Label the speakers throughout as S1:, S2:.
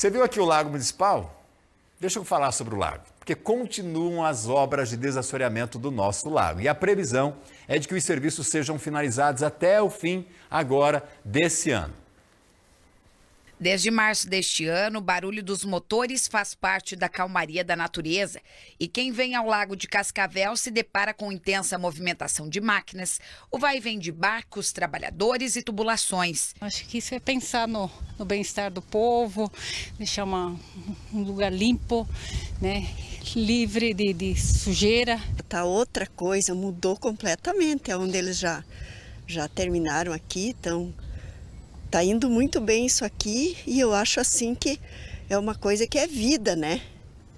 S1: Você viu aqui o Lago Municipal? Deixa eu falar sobre o lago, porque continuam as obras de desassoreamento do nosso lago. E a previsão é de que os serviços sejam finalizados até o fim agora desse ano.
S2: Desde março deste ano, o barulho dos motores faz parte da calmaria da natureza e quem vem ao Lago de Cascavel se depara com intensa movimentação de máquinas, o vai e vem de barcos, trabalhadores e tubulações. Acho que isso é pensar no, no bem-estar do povo,
S1: deixar uma, um lugar limpo, né? livre de, de sujeira. Tá outra coisa, mudou completamente, é onde eles já, já terminaram aqui, estão tá indo muito bem isso aqui e eu acho assim que é uma coisa que é vida, né?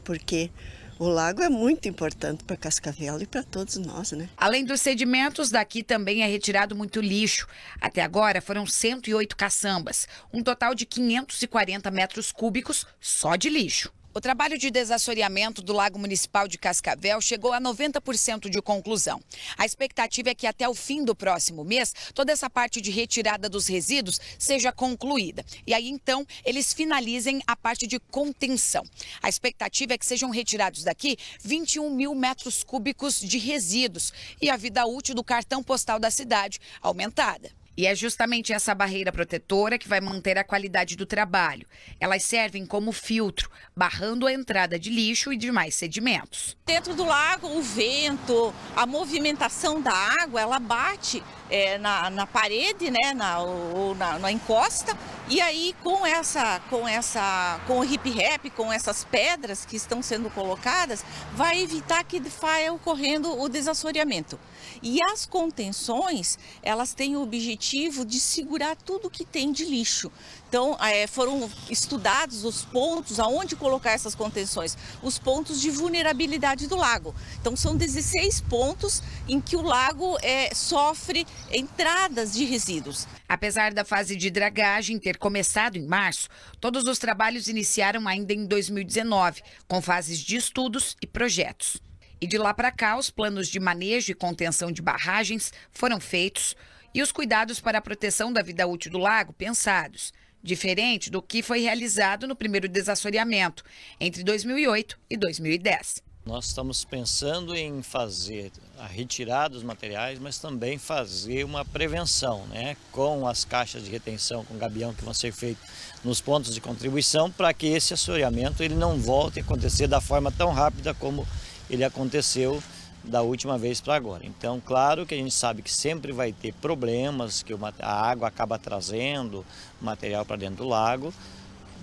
S1: Porque o lago é muito importante para Cascavel e para todos nós, né?
S2: Além dos sedimentos, daqui também é retirado muito lixo. Até agora foram 108 caçambas, um total de 540 metros cúbicos só de lixo. O trabalho de desassoreamento do Lago Municipal de Cascavel chegou a 90% de conclusão. A expectativa é que até o fim do próximo mês, toda essa parte de retirada dos resíduos seja concluída. E aí então, eles finalizem a parte de contenção. A expectativa é que sejam retirados daqui 21 mil metros cúbicos de resíduos e a vida útil do cartão postal da cidade aumentada. E é justamente essa barreira protetora que vai manter a qualidade do trabalho. Elas servem como filtro, barrando a entrada de lixo e demais sedimentos. Dentro do lago, o vento, a movimentação da água, ela bate é, na, na, parede, né, na, ou na, na encosta, e aí com essa, com essa, com o hip rap, com essas pedras que estão sendo colocadas, vai evitar que faia ocorrendo o desassoreamento. E as contenções, elas têm o objetivo de segurar tudo que tem de lixo. Então, é, foram estudados os pontos aonde colocar essas contenções, os pontos de vulnerabilidade do lago. Então, são 16 pontos em que o lago é, sofre entradas de resíduos. Apesar da fase de dragagem ter ter começado em março, todos os trabalhos iniciaram ainda em 2019, com fases de estudos e projetos. E de lá para cá, os planos de manejo e contenção de barragens foram feitos e os cuidados para a proteção da vida útil do lago pensados, diferente do que foi realizado no primeiro desassoreamento, entre 2008 e 2010.
S3: Nós estamos pensando em fazer a retirada dos materiais, mas também fazer uma prevenção, né, com as caixas de retenção, com gabião que vão ser feitos nos pontos de contribuição, para que esse assoreamento ele não volte a acontecer da forma tão rápida como ele aconteceu da última vez para agora. Então, claro que a gente sabe que sempre vai ter problemas que a água acaba trazendo material para dentro do lago,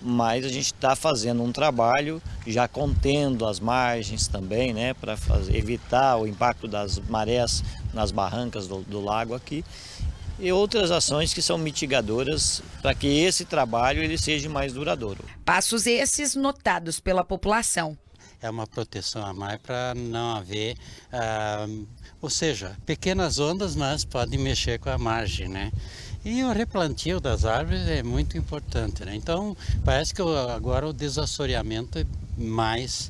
S3: mas a gente está fazendo um trabalho já contendo as margens também, né, para evitar o impacto das marés nas barrancas do, do lago aqui e outras ações que são mitigadoras para que esse trabalho ele seja mais duradouro. Passos esses notados pela população.
S1: É uma proteção a mais para não haver, ah, ou seja, pequenas ondas, mas podem mexer com a margem, né? E o replantio das árvores é muito importante, né? Então, parece que agora o desassoreamento é mais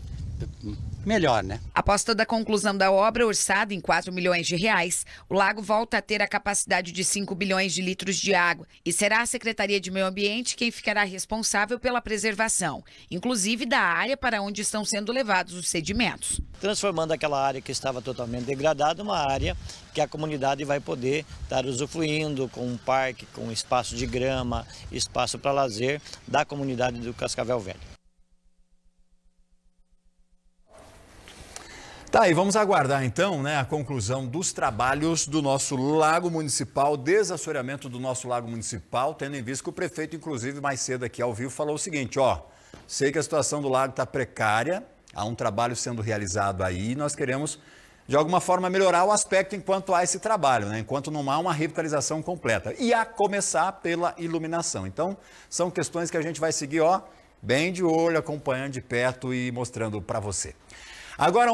S1: melhor, né? Após toda a
S2: conclusão da obra, orçada em 4 milhões de reais, o lago volta a ter a capacidade de 5 bilhões de litros de água e será a Secretaria de Meio Ambiente quem ficará responsável pela preservação, inclusive da área para onde estão sendo levados os sedimentos.
S3: Transformando aquela área que estava totalmente degradada uma área que a comunidade vai poder estar usufruindo com um parque, com espaço de grama, espaço para lazer da comunidade do
S1: Cascavel Velho. Tá aí, vamos aguardar então né, a conclusão dos trabalhos do nosso lago municipal, desassoreamento do nosso lago municipal, tendo em vista que o prefeito, inclusive, mais cedo aqui ao vivo, falou o seguinte: ó, sei que a situação do lago está precária, há um trabalho sendo realizado aí e nós queremos, de alguma forma, melhorar o aspecto enquanto há esse trabalho, né, enquanto não há uma revitalização completa. E a começar pela iluminação. Então, são questões que a gente vai seguir, ó, bem de olho, acompanhando de perto e mostrando para você. Agora,